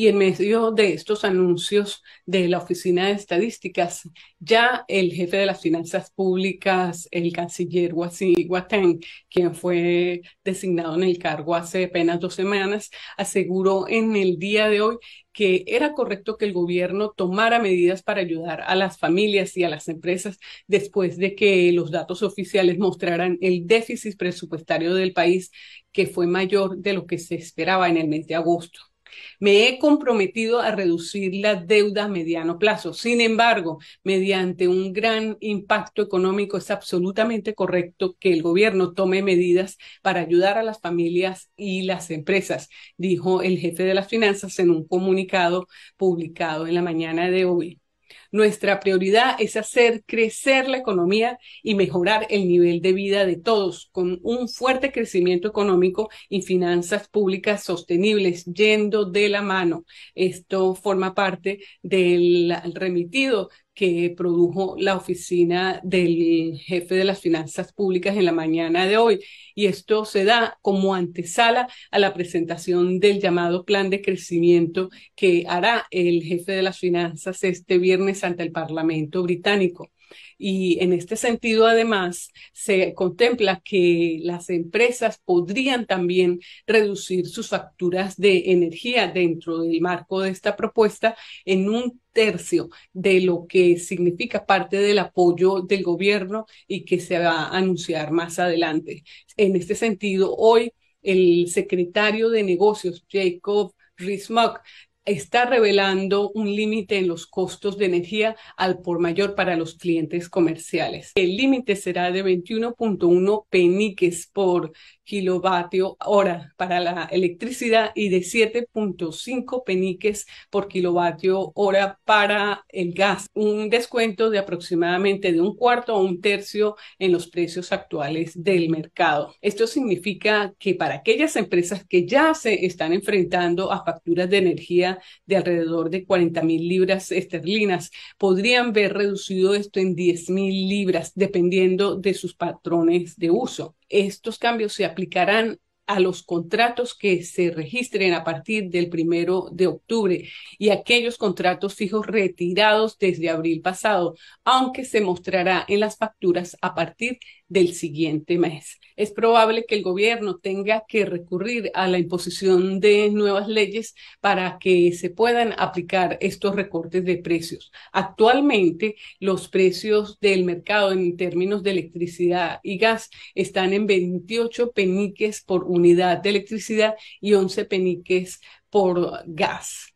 y en medio de estos anuncios de la Oficina de Estadísticas, ya el jefe de las finanzas públicas, el canciller Wasi quien fue designado en el cargo hace apenas dos semanas, aseguró en el día de hoy que era correcto que el gobierno tomara medidas para ayudar a las familias y a las empresas después de que los datos oficiales mostraran el déficit presupuestario del país que fue mayor de lo que se esperaba en el mes de agosto. Me he comprometido a reducir la deuda a mediano plazo. Sin embargo, mediante un gran impacto económico, es absolutamente correcto que el gobierno tome medidas para ayudar a las familias y las empresas, dijo el jefe de las finanzas en un comunicado publicado en la mañana de hoy. Nuestra prioridad es hacer crecer la economía y mejorar el nivel de vida de todos con un fuerte crecimiento económico y finanzas públicas sostenibles yendo de la mano. Esto forma parte del remitido que produjo la oficina del jefe de las finanzas públicas en la mañana de hoy. Y esto se da como antesala a la presentación del llamado plan de crecimiento que hará el jefe de las finanzas este viernes ante el Parlamento británico. Y en este sentido, además, se contempla que las empresas podrían también reducir sus facturas de energía dentro del marco de esta propuesta en un tercio de lo que significa parte del apoyo del gobierno y que se va a anunciar más adelante. En este sentido, hoy el secretario de negocios, Jacob rees está revelando un límite en los costos de energía al por mayor para los clientes comerciales. El límite será de 21.1 peniques por kilovatio hora para la electricidad y de 7.5 peniques por kilovatio hora para el gas. Un descuento de aproximadamente de un cuarto a un tercio en los precios actuales del mercado. Esto significa que para aquellas empresas que ya se están enfrentando a facturas de energía de alrededor de 40.000 mil libras esterlinas. Podrían ver reducido esto en 10.000 mil libras, dependiendo de sus patrones de uso. Estos cambios se aplicarán a los contratos que se registren a partir del primero de octubre y aquellos contratos fijos retirados desde abril pasado, aunque se mostrará en las facturas a partir del siguiente mes es probable que el gobierno tenga que recurrir a la imposición de nuevas leyes para que se puedan aplicar estos recortes de precios. Actualmente, los precios del mercado en términos de electricidad y gas están en 28 peniques por unidad de electricidad y 11 peniques por gas.